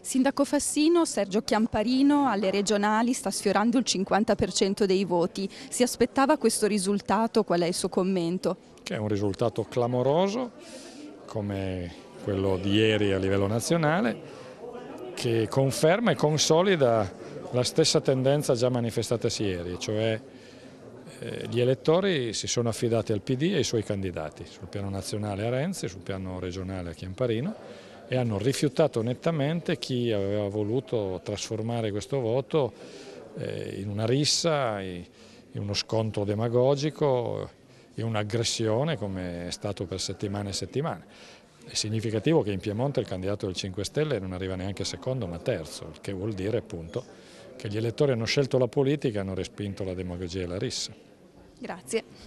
Sindaco Fassino, Sergio Chiamparino alle regionali sta sfiorando il 50% dei voti. Si aspettava questo risultato? Qual è il suo commento? Che è un risultato clamoroso come quello di ieri a livello nazionale che conferma e consolida la stessa tendenza già manifestatasi ieri, cioè eh, gli elettori si sono affidati al PD e ai suoi candidati, sul piano nazionale a Renzi, sul piano regionale a Chiamparino e hanno rifiutato nettamente chi aveva voluto trasformare questo voto eh, in una rissa, in uno scontro demagogico, in un'aggressione come è stato per settimane e settimane. È significativo che in Piemonte il candidato del 5 Stelle non arriva neanche secondo ma terzo, il che vuol dire appunto che gli elettori hanno scelto la politica e hanno respinto la demagogia e la rissa. Grazie.